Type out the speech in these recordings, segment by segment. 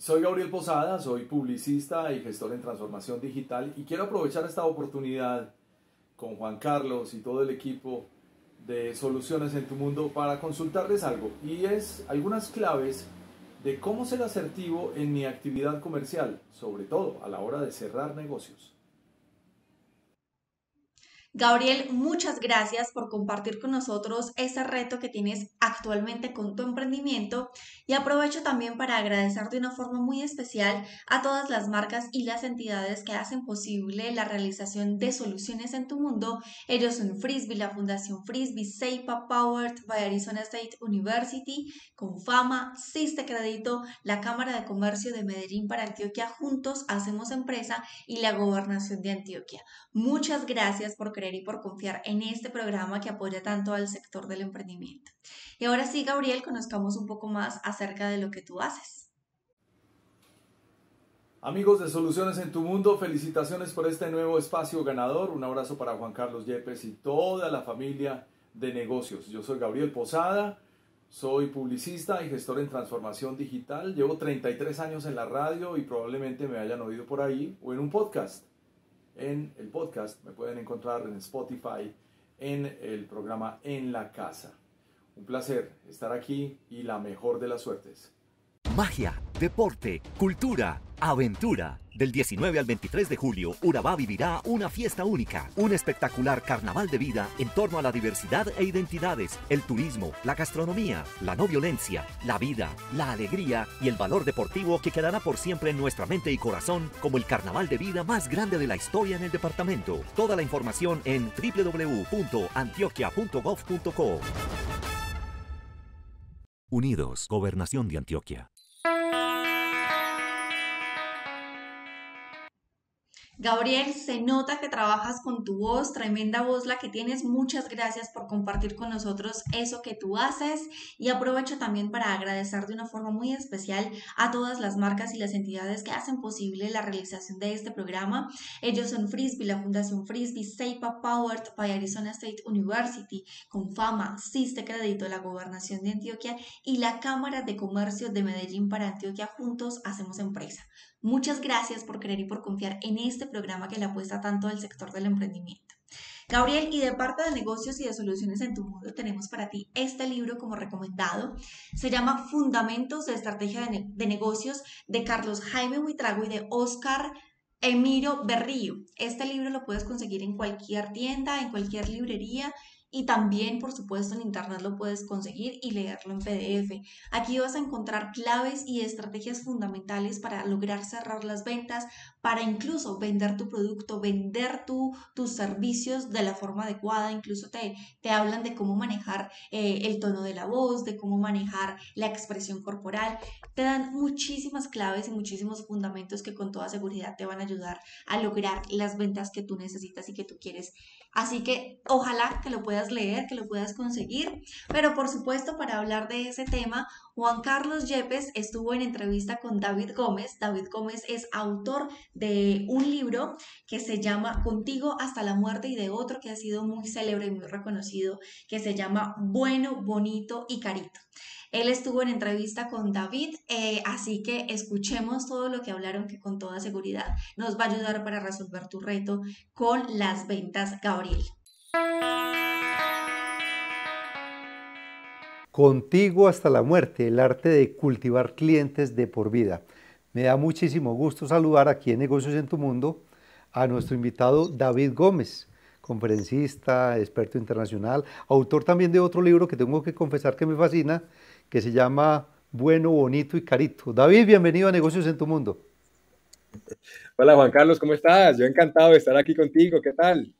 Soy Gabriel Posada, soy publicista y gestor en transformación digital y quiero aprovechar esta oportunidad con Juan Carlos y todo el equipo de Soluciones en tu Mundo para consultarles algo y es algunas claves de cómo ser asertivo en mi actividad comercial, sobre todo a la hora de cerrar negocios. Gabriel, muchas gracias por compartir con nosotros ese reto que tienes actualmente con tu emprendimiento y aprovecho también para agradecerte de una forma muy especial a todas las marcas y las entidades que hacen posible la realización de soluciones en tu mundo. Ellos son Frisbee, la Fundación Frisbee, Seipa Powered by Arizona State University, Confama, Siste Crédito, la Cámara de Comercio de Medellín para Antioquia, juntos hacemos empresa y la Gobernación de Antioquia. Muchas gracias por y por confiar en este programa que apoya tanto al sector del emprendimiento. Y ahora sí, Gabriel, conozcamos un poco más acerca de lo que tú haces. Amigos de Soluciones en tu Mundo, felicitaciones por este nuevo espacio ganador. Un abrazo para Juan Carlos Yepes y toda la familia de negocios. Yo soy Gabriel Posada, soy publicista y gestor en transformación digital. Llevo 33 años en la radio y probablemente me hayan oído por ahí o en un podcast en el podcast, me pueden encontrar en Spotify, en el programa En la Casa. Un placer estar aquí y la mejor de las suertes. Magia, deporte, cultura, aventura. Del 19 al 23 de julio, Urabá vivirá una fiesta única, un espectacular carnaval de vida en torno a la diversidad e identidades, el turismo, la gastronomía, la no violencia, la vida, la alegría y el valor deportivo que quedará por siempre en nuestra mente y corazón como el carnaval de vida más grande de la historia en el departamento. Toda la información en www.antioquia.gov.co. Unidos, Gobernación de Antioquia. Gabriel, se nota que trabajas con tu voz, tremenda voz la que tienes. Muchas gracias por compartir con nosotros eso que tú haces y aprovecho también para agradecer de una forma muy especial a todas las marcas y las entidades que hacen posible la realización de este programa. Ellos son Frisbee, la Fundación Frisbee, SEIPA Powered by Arizona State University, Confama, Siste Crédito, la Gobernación de Antioquia y la Cámara de Comercio de Medellín para Antioquia. Juntos hacemos empresa. Muchas gracias por creer y por confiar en este programa que le apuesta tanto al sector del emprendimiento. Gabriel, y de parte de negocios y de soluciones en tu mundo, tenemos para ti este libro como recomendado. Se llama Fundamentos de Estrategia de, Negocios de Carlos Jaime Huitrago y de Oscar Emiro Berrío. Este libro lo puedes conseguir en cualquier tienda, en cualquier librería y también, por supuesto, en Internet lo puedes conseguir y leerlo en PDF. Aquí vas a encontrar claves y estrategias fundamentales para lograr cerrar las ventas, para incluso vender tu producto, vender tu, tus servicios de la forma adecuada, incluso te, te hablan de cómo manejar eh, el tono de la voz, de cómo manejar la expresión corporal, te dan muchísimas claves y muchísimos fundamentos que con toda seguridad te van a ayudar a lograr las ventas que tú necesitas y que tú quieres. Así que ojalá que lo puedas leer, que lo puedas conseguir, pero por supuesto para hablar de ese tema, Juan Carlos Yepes estuvo en entrevista con David Gómez. David Gómez es autor de un libro que se llama Contigo hasta la muerte y de otro que ha sido muy célebre y muy reconocido, que se llama Bueno, Bonito y Carito. Él estuvo en entrevista con David, eh, así que escuchemos todo lo que hablaron que con toda seguridad nos va a ayudar para resolver tu reto con las ventas, Gabriel. Contigo hasta la muerte, el arte de cultivar clientes de por vida. Me da muchísimo gusto saludar aquí en Negocios en tu Mundo a nuestro invitado David Gómez, conferencista, experto internacional, autor también de otro libro que tengo que confesar que me fascina, que se llama Bueno, Bonito y Carito. David, bienvenido a Negocios en tu Mundo. Hola Juan Carlos, ¿cómo estás? Yo encantado de estar aquí contigo, ¿qué tal?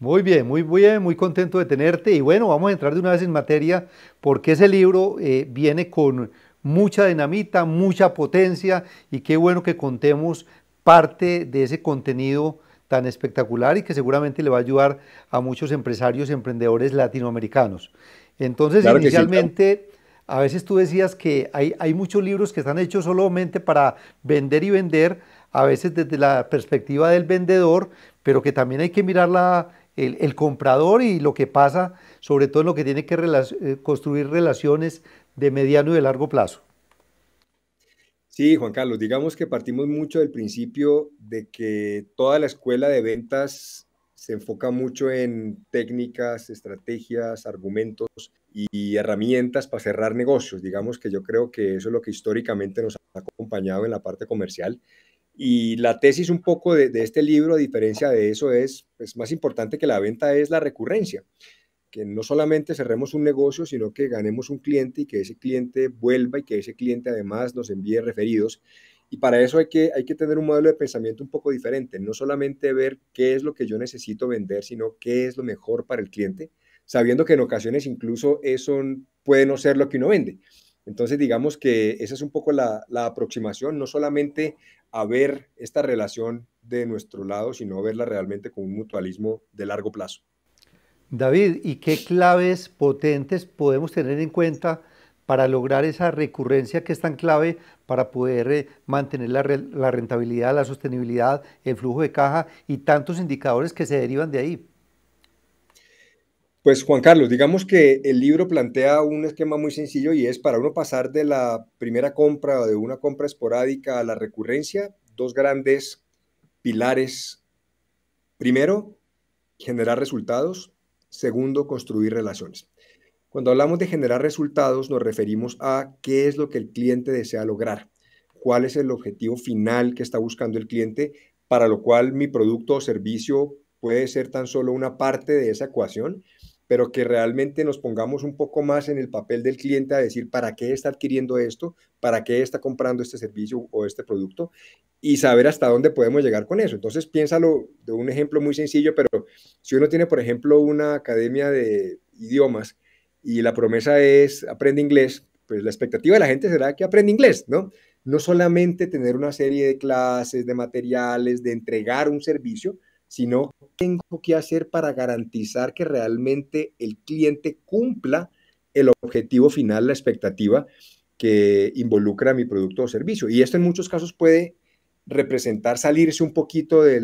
Muy bien, muy bien, muy contento de tenerte. Y bueno, vamos a entrar de una vez en materia porque ese libro eh, viene con mucha dinamita, mucha potencia y qué bueno que contemos parte de ese contenido tan espectacular y que seguramente le va a ayudar a muchos empresarios y emprendedores latinoamericanos. Entonces, inicialmente, a veces tú decías que hay, hay muchos libros que están hechos solamente para vender y vender, a veces desde la perspectiva del vendedor, pero que también hay que mirar la, el, comprador y lo que pasa, sobre todo en lo que tiene que eh, construir relaciones de mediano y de largo plazo. Sí, Juan Carlos, digamos que partimos mucho del principio de que toda la escuela de ventas se enfoca mucho en técnicas, estrategias, argumentos y herramientas para cerrar negocios. Digamos que yo creo que eso es lo que históricamente nos ha acompañado en la parte comercial y la tesis un poco de, este libro, a diferencia de eso, es pues, más importante que la venta es la recurrencia, que no solamente cerremos un negocio, sino que ganemos un cliente y que ese cliente vuelva y que ese cliente además nos envíe referidos. Y para eso hay que, hay que tener un modelo de pensamiento un poco diferente, no solamente ver qué es lo que yo necesito vender, sino qué es lo mejor para el cliente, sabiendo que en ocasiones incluso eso puede no ser lo que uno vende. Entonces, digamos que esa es un poco la, aproximación, no solamente a ver esta relación de nuestro lado, sino verla realmente con un mutualismo de largo plazo. David, ¿y qué claves potentes podemos tener en cuenta para lograr esa recurrencia que es tan clave para poder eh, mantener la rentabilidad, la sostenibilidad, el flujo de caja y tantos indicadores que se derivan de ahí? Pues Juan Carlos, digamos que el libro plantea un esquema muy sencillo y es para uno pasar de la primera compra o de una compra esporádica a la recurrencia, dos grandes pilares. Primero, generar resultados. Segundo, construir relaciones. Cuando hablamos de generar resultados, nos referimos a qué es lo que el cliente desea lograr, cuál es el objetivo final que está buscando el cliente, para lo cual mi producto o servicio puede ser tan solo una parte de esa ecuación pero que realmente nos pongamos un poco más en el papel del cliente a decir para qué está adquiriendo esto, para qué está comprando este servicio o este producto y saber hasta dónde podemos llegar con eso. Entonces, piénsalo de un ejemplo muy sencillo, pero si uno tiene, por ejemplo, una academia de idiomas y la promesa es aprende inglés, pues la expectativa de la gente será que aprende inglés, ¿no? No solamente tener una serie de clases, de materiales, de entregar un servicio, sino tengo que hacer para garantizar que realmente el cliente cumpla el objetivo final, la expectativa que involucra mi producto o servicio. Y esto en muchos casos puede representar salirse un poquito de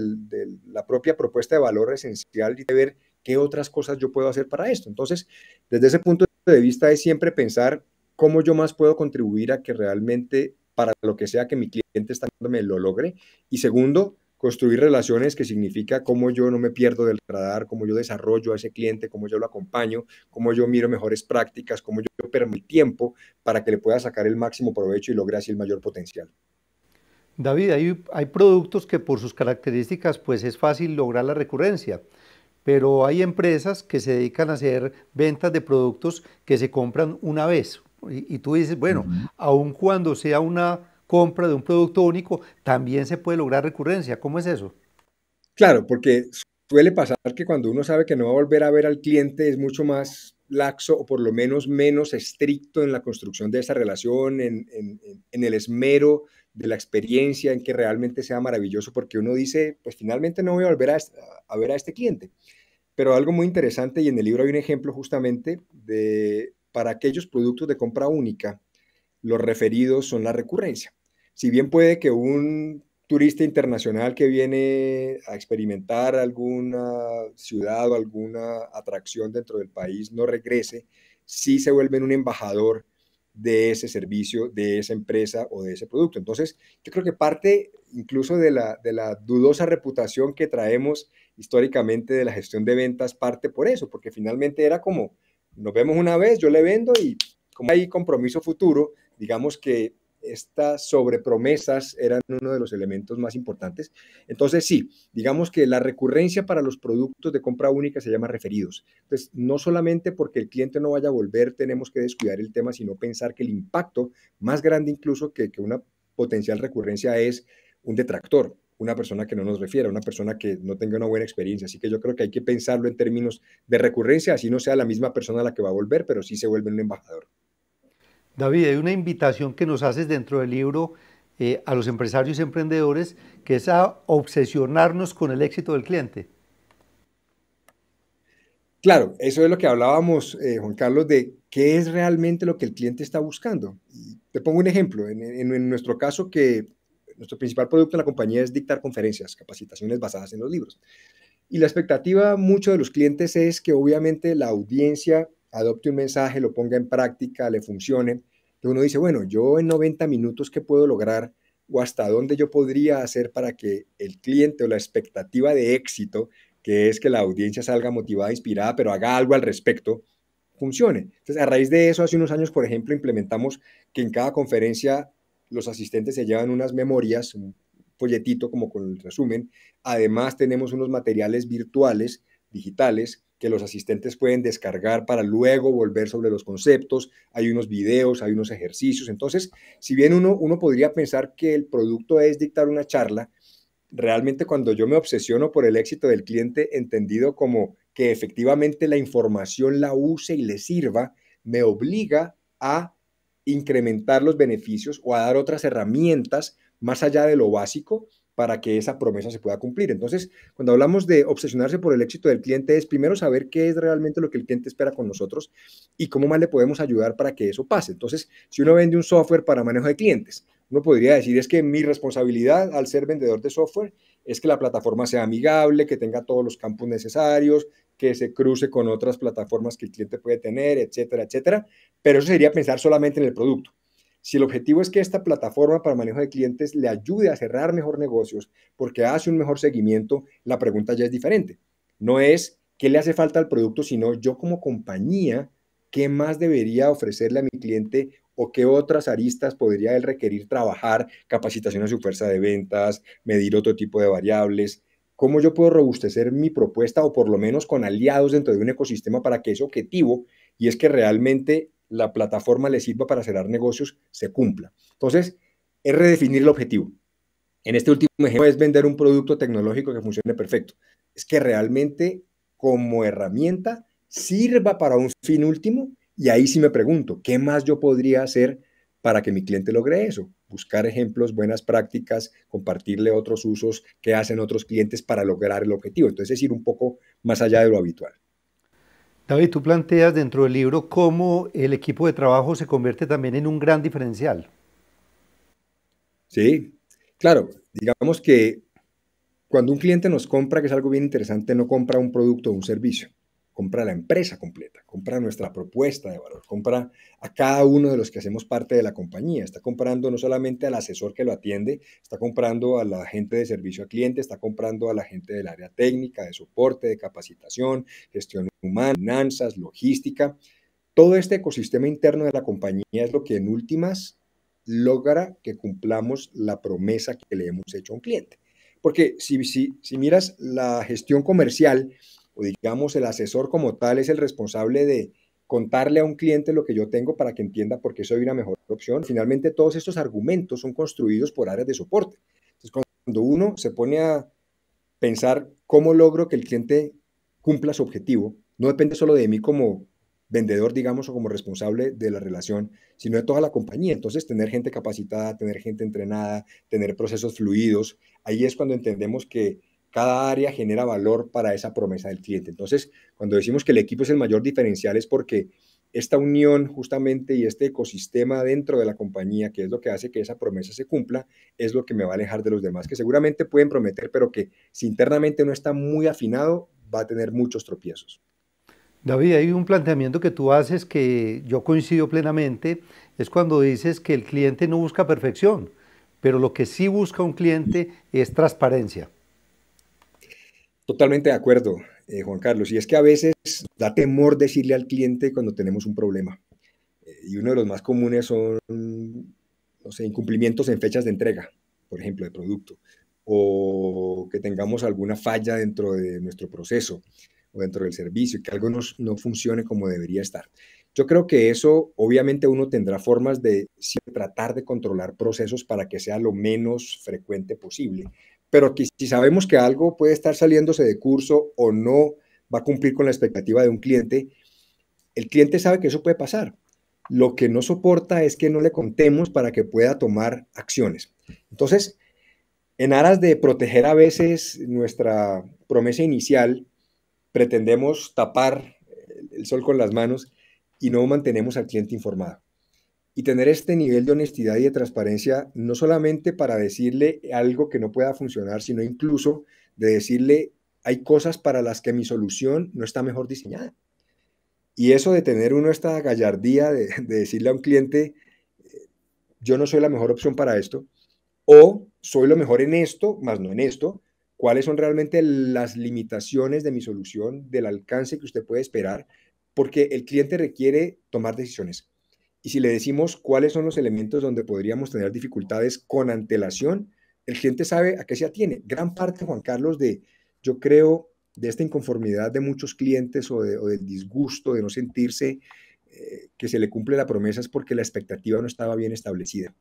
la propia propuesta de valor esencial y de ver qué otras cosas yo puedo hacer para esto. Entonces, desde ese punto de vista es siempre pensar cómo yo más puedo contribuir a que realmente para lo que sea que mi cliente está me lo logre. Y segundo, construir relaciones que significa cómo yo no me pierdo del radar, cómo yo desarrollo a ese cliente, cómo yo lo acompaño, cómo yo miro mejores prácticas, cómo yo mi tiempo para que le pueda sacar el máximo provecho y logre así el mayor potencial. David, hay, hay productos que por sus características pues es fácil lograr la recurrencia, pero hay empresas que se dedican a hacer ventas de productos que se compran una vez y, tú dices, bueno, aun cuando sea una compra de un producto único, también se puede lograr recurrencia. ¿Cómo es eso? Claro, porque suele pasar que cuando uno sabe que no va a volver a ver al cliente es mucho más laxo o por lo menos menos estricto en la construcción de esa relación, en, el esmero de la experiencia, en que realmente sea maravilloso, porque uno dice, pues finalmente no voy a volver a, ver a este cliente. Pero algo muy interesante, y en el libro hay un ejemplo justamente de, para aquellos productos de compra única, los referidos son la recurrencia. Si bien puede que un turista internacional que viene a experimentar alguna ciudad o alguna atracción dentro del país no regrese, sí se vuelve un embajador de ese servicio, de esa empresa o de ese producto. Entonces, yo creo que parte incluso de la, de la dudosa reputación que traemos históricamente de la gestión de ventas, parte por eso, porque finalmente era como, nos vemos una vez, yo le vendo y como hay compromiso futuro, digamos que estas sobrepromesas eran uno de los elementos más importantes. Entonces, sí, digamos que la recurrencia para los productos de compra única se llama referidos. Entonces, no solamente porque el cliente no vaya a volver tenemos que descuidar el tema, sino pensar que el impacto más grande incluso que, una potencial recurrencia es un detractor, una persona que no nos refiera, una persona que no tenga una buena experiencia. Así que yo creo que hay que pensarlo en términos de recurrencia, así no sea la misma persona la que va a volver, pero sí se vuelve un embajador. David, hay una invitación que nos haces dentro del libro eh, a los empresarios y emprendedores, que es a obsesionarnos con el éxito del cliente. Claro, eso es lo que hablábamos, eh, Juan Carlos, de qué es realmente lo que el cliente está buscando. te pongo un ejemplo. En, nuestro caso, que nuestro principal producto en la compañía es dictar conferencias, capacitaciones basadas en los libros. Y la expectativa mucho de los clientes es que obviamente la audiencia adopte un mensaje, lo ponga en práctica, le funcione. Entonces uno dice, bueno, yo en 90 minutos, ¿qué puedo lograr? ¿O hasta dónde yo podría hacer para que el cliente o la expectativa de éxito, que es que la audiencia salga motivada, inspirada, pero haga algo al respecto, funcione? Entonces, a raíz de eso, hace unos años, por ejemplo, implementamos que en cada conferencia los asistentes se llevan unas memorias, un folletito como con el resumen. Además, tenemos unos materiales virtuales digitales que los asistentes pueden descargar para luego volver sobre los conceptos, hay unos videos, hay unos ejercicios. Entonces, si bien uno, uno podría pensar que el producto es dictar una charla, realmente cuando yo me obsesiono por el éxito del cliente, entendido como que efectivamente la información la use y le sirva, me obliga a incrementar los beneficios o a dar otras herramientas más allá de lo básico para que esa promesa se pueda cumplir. Entonces, cuando hablamos de obsesionarse por el éxito del cliente, es primero saber qué es realmente lo que el cliente espera con nosotros y cómo más le podemos ayudar para que eso pase. Entonces, si uno vende un software para manejo de clientes, uno podría decir es que mi responsabilidad al ser vendedor de software es que la plataforma sea amigable, que tenga todos los campos necesarios, que se cruce con otras plataformas que el cliente puede tener, etcétera, etcétera. Pero eso sería pensar solamente en el producto. Si el objetivo es que esta plataforma para manejo de clientes le ayude a cerrar mejor negocios porque hace un mejor seguimiento, la pregunta ya es diferente. No es qué le hace falta al producto, sino yo como compañía, qué más debería ofrecerle a mi cliente o qué otras aristas podría él requerir trabajar, capacitación a su fuerza de ventas, medir otro tipo de variables, cómo yo puedo robustecer mi propuesta o por lo menos con aliados dentro de un ecosistema para que ese objetivo, y es que realmente la plataforma le sirva para cerrar negocios, se cumpla. Entonces, es redefinir el objetivo. En este último ejemplo es vender un producto tecnológico que funcione perfecto. Es que realmente como herramienta sirva para un fin último y ahí sí me pregunto, ¿qué más yo podría hacer para que mi cliente logre eso? Buscar ejemplos, buenas prácticas, compartirle otros usos que hacen otros clientes para lograr el objetivo. Entonces es ir un poco más allá de lo habitual. David, tú planteas dentro del libro cómo el equipo de trabajo se convierte también en un gran diferencial. Sí, claro, digamos que cuando un cliente nos compra, que es algo bien interesante, no compra un producto o un servicio, compra la empresa completa, compra nuestra propuesta de valor, compra a cada uno de los que hacemos parte de la compañía. Está comprando no solamente al asesor que lo atiende, está comprando a la gente de servicio al cliente, está comprando a la gente del área técnica, de soporte, de capacitación, gestión humana, finanzas, logística. Todo este ecosistema interno de la compañía es lo que en últimas logra que cumplamos la promesa que le hemos hecho a un cliente. Porque si, si, si miras la gestión comercial, o digamos el asesor como tal es el responsable de contarle a un cliente lo que yo tengo para que entienda por qué soy una mejor opción. Finalmente todos estos argumentos son construidos por áreas de soporte. Entonces cuando uno se pone a pensar cómo logro que el cliente cumpla su objetivo, no depende solo de mí como vendedor, digamos, o como responsable de la relación, sino de toda la compañía. Entonces, tener gente capacitada, tener gente entrenada, tener procesos fluidos, ahí es cuando entendemos que cada área genera valor para esa promesa del cliente. Entonces, cuando decimos que el equipo es el mayor diferencial es porque esta unión justamente y este ecosistema dentro de la compañía, que es lo que hace que esa promesa se cumpla, es lo que me va a alejar de los demás, que seguramente pueden prometer, pero que si internamente no está muy afinado, va a tener muchos tropiezos. David, hay un planteamiento que tú haces que yo coincido plenamente, es cuando dices que el cliente no busca perfección, pero lo que sí busca un cliente es transparencia. Totalmente de acuerdo, eh, Juan Carlos. Y es que a veces da temor decirle al cliente cuando tenemos un problema. Eh, y uno de los más comunes son, no sé, incumplimientos en fechas de entrega, por ejemplo, de producto, o que tengamos alguna falla dentro de nuestro proceso o dentro del servicio, que algo no funcione como debería estar. Yo creo que eso, obviamente, uno tendrá formas de tratar de controlar procesos para que sea lo menos frecuente posible, pero que si sabemos que algo puede estar saliéndose de curso o no va a cumplir con la expectativa de un cliente, el cliente sabe que eso puede pasar. Lo que no soporta es que no le contemos para que pueda tomar acciones. Entonces, en aras de proteger a veces nuestra promesa inicial, pretendemos tapar el sol con las manos y no mantenemos al cliente informado y tener este nivel de honestidad y de transparencia, no solamente para decirle algo que no pueda funcionar, sino incluso de decirle, hay cosas para las que mi solución no está mejor diseñada. Y eso de tener uno esta gallardía de, decirle a un cliente, yo no soy la mejor opción para esto, o soy lo mejor en esto, más no en esto, cuáles son realmente las limitaciones de mi solución, del alcance que usted puede esperar, porque el cliente requiere tomar decisiones. Y si le decimos cuáles son los elementos donde podríamos tener dificultades con antelación, el cliente sabe a qué se atiene. Gran parte, Juan Carlos, de, yo creo, de esta inconformidad de muchos clientes o, del disgusto de no sentirse eh, que se le cumple la promesa es porque la expectativa no estaba bien establecida.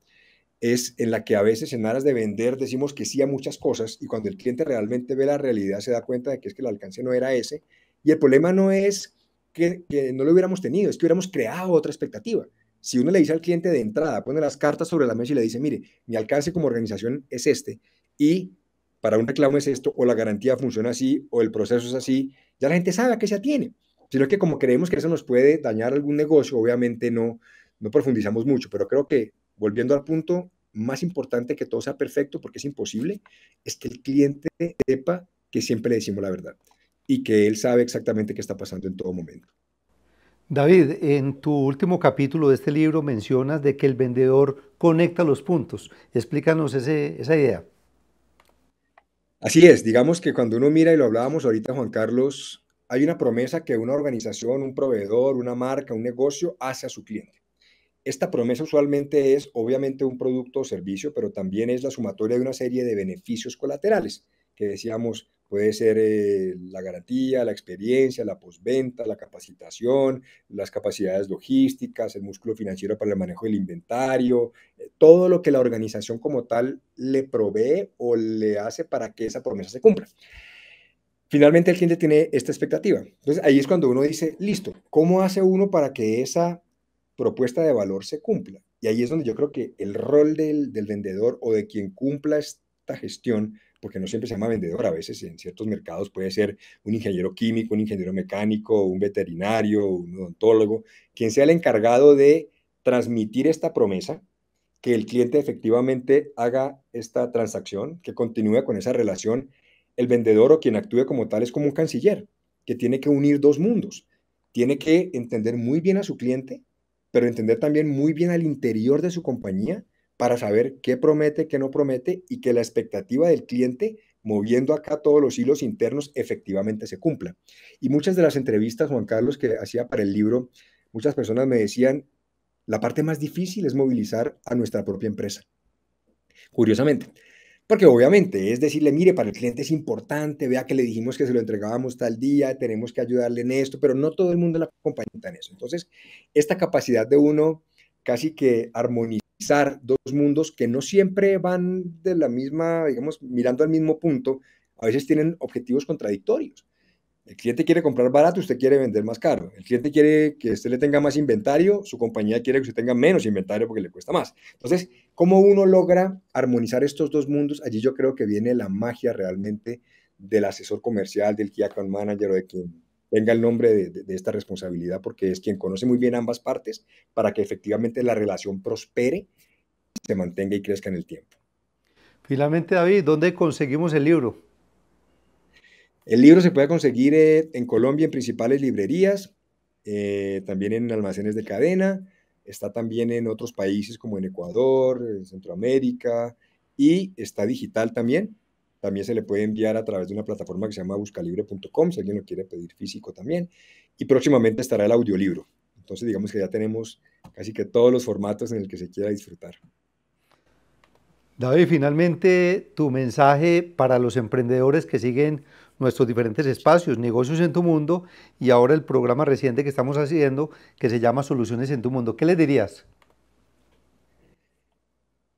Es en la que a veces en aras de vender decimos que sí a muchas cosas y cuando el cliente realmente ve la realidad se da cuenta de que es que el alcance no era ese. Y el problema no es que no lo hubiéramos tenido, es que hubiéramos creado otra expectativa si uno le dice al cliente de entrada, pone las cartas sobre la mesa y le dice, mire, mi alcance como organización es este y para un reclamo es esto, o la garantía funciona así, o el proceso es así, ya la gente sabe a qué se atiene. Sino que como creemos que eso nos puede dañar algún negocio, obviamente no, no profundizamos mucho, pero creo que volviendo al punto más importante que todo sea perfecto, porque es imposible, es que el cliente sepa que siempre le decimos la verdad y que él sabe exactamente qué está pasando en todo momento. David, en tu último capítulo de este libro mencionas de que el vendedor conecta los puntos. Explícanos esa idea. Así es, digamos que cuando uno mira, y lo hablábamos ahorita Juan Carlos, hay una promesa que una organización, un proveedor, una marca, un negocio hace a su cliente. Esta promesa usualmente es obviamente un producto o servicio, pero también es la sumatoria de una serie de beneficios colaterales, que decíamos Puede ser eh, la garantía, la experiencia, la postventa, la capacitación, las capacidades logísticas, el músculo financiero para el manejo del inventario, eh, todo lo que la organización como tal le provee o le hace para que esa promesa se cumpla. Finalmente el cliente tiene esta expectativa. Entonces ahí es cuando uno dice, listo, ¿cómo hace uno para que esa propuesta de valor se cumpla? Y ahí es donde yo creo que el rol del, del vendedor o de quien cumpla esta gestión porque no siempre se llama vendedor, a veces en ciertos mercados puede ser un ingeniero químico, un ingeniero mecánico, un veterinario, un odontólogo, quien sea el encargado de transmitir esta promesa, que el cliente efectivamente haga esta transacción, que continúe con esa relación. El vendedor o quien actúe como tal es como un canciller, que tiene que unir dos mundos. Tiene que entender muy bien a su cliente, pero entender también muy bien al interior de su compañía para saber qué promete, qué no promete y que la expectativa del cliente, moviendo acá todos los hilos internos, efectivamente se cumpla. Y muchas de las entrevistas, Juan Carlos, que hacía para el libro, muchas personas me decían, la parte más difícil es movilizar a nuestra propia empresa. Curiosamente, porque obviamente es decirle, mire, para el cliente es importante, vea que le dijimos que se lo entregábamos tal día, tenemos que ayudarle en esto, pero no todo el mundo la acompaña en eso. Entonces, esta capacidad de uno casi que armonizar dos mundos que no siempre van de la misma, digamos, mirando al mismo punto, a veces tienen objetivos contradictorios. El cliente quiere comprar barato, usted quiere vender más caro. El cliente quiere que usted le tenga más inventario, su compañía quiere que usted tenga menos inventario porque le cuesta más. Entonces, ¿cómo uno logra armonizar estos dos mundos? Allí yo creo que viene la magia realmente del asesor comercial, del key account manager o de quien tenga el nombre de, esta responsabilidad, porque es quien conoce muy bien ambas partes para que efectivamente la relación prospere, se mantenga y crezca en el tiempo. Finalmente, David, ¿dónde conseguimos el libro? El libro se puede conseguir eh, en Colombia en principales librerías, eh, también en almacenes de cadena, está también en otros países como en Ecuador, en Centroamérica y está digital también también se le puede enviar a través de una plataforma que se llama buscalibre.com, si alguien lo quiere pedir físico también. Y próximamente estará el audiolibro. Entonces, digamos que ya tenemos casi que todos los formatos en el que se quiera disfrutar. David, finalmente tu mensaje para los emprendedores que siguen nuestros diferentes espacios, negocios en tu mundo y ahora el programa reciente que estamos haciendo que se llama Soluciones en tu mundo. ¿Qué le dirías?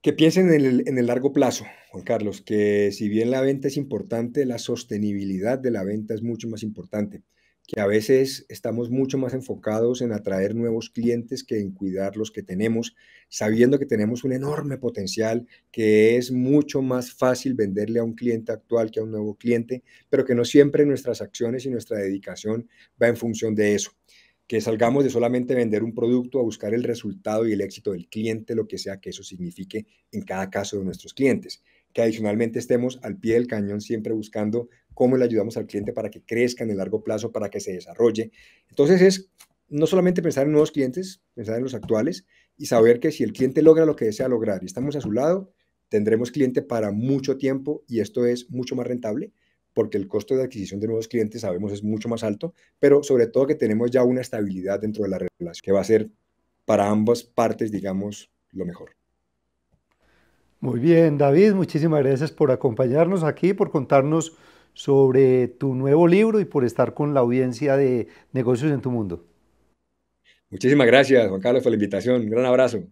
Que piensen en el, largo plazo, Juan Carlos, que si bien la venta es importante, la sostenibilidad de la venta es mucho más importante que a veces estamos mucho más enfocados en atraer nuevos clientes que en cuidar los que tenemos, sabiendo que tenemos un enorme potencial, que es mucho más fácil venderle a un cliente actual que a un nuevo cliente, pero que no siempre nuestras acciones y nuestra dedicación va en función de eso que salgamos de solamente vender un producto a buscar el resultado y el éxito del cliente, lo que sea que eso signifique en cada caso de nuestros clientes. Que adicionalmente estemos al pie del cañón siempre buscando cómo le ayudamos al cliente para que crezca en el largo plazo, para que se desarrolle. Entonces es no solamente pensar en nuevos clientes, pensar en los actuales y saber que si el cliente logra lo que desea lograr y estamos a su lado, tendremos cliente para mucho tiempo y esto es mucho más rentable porque el costo de adquisición de nuevos clientes sabemos es mucho más alto, pero sobre todo que tenemos ya una estabilidad dentro de la relación, que va a ser para ambas partes, digamos, lo mejor. Muy bien, David, muchísimas gracias por acompañarnos aquí, por contarnos sobre tu nuevo libro y por estar con la audiencia de Negocios en tu Mundo. Muchísimas gracias, Juan Carlos, por la invitación. Un gran abrazo.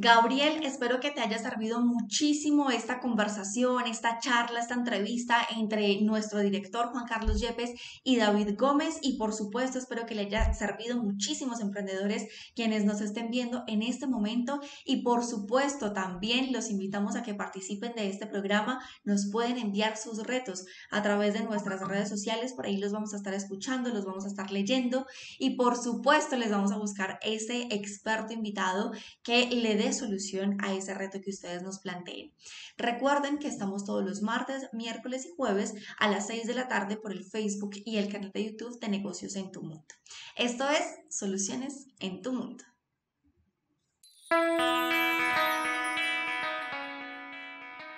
Gabriel, espero que te haya servido muchísimo esta conversación, esta charla, esta entrevista entre nuestro director Juan Carlos Yepes y David Gómez. Y por supuesto, espero que le haya servido muchísimos emprendedores quienes nos estén viendo en este momento. Y por supuesto, también los invitamos a que participen de este programa. Nos pueden enviar sus retos a través de nuestras redes sociales. Por ahí los vamos a estar escuchando, los vamos a estar leyendo. Y por supuesto, les vamos a buscar ese experto invitado que le dé solución a ese reto que ustedes nos planteen. Recuerden que estamos todos los martes, miércoles y jueves a las 6 de la tarde por el Facebook y el canal de YouTube de Negocios en tu Mundo. Esto es Soluciones en tu Mundo.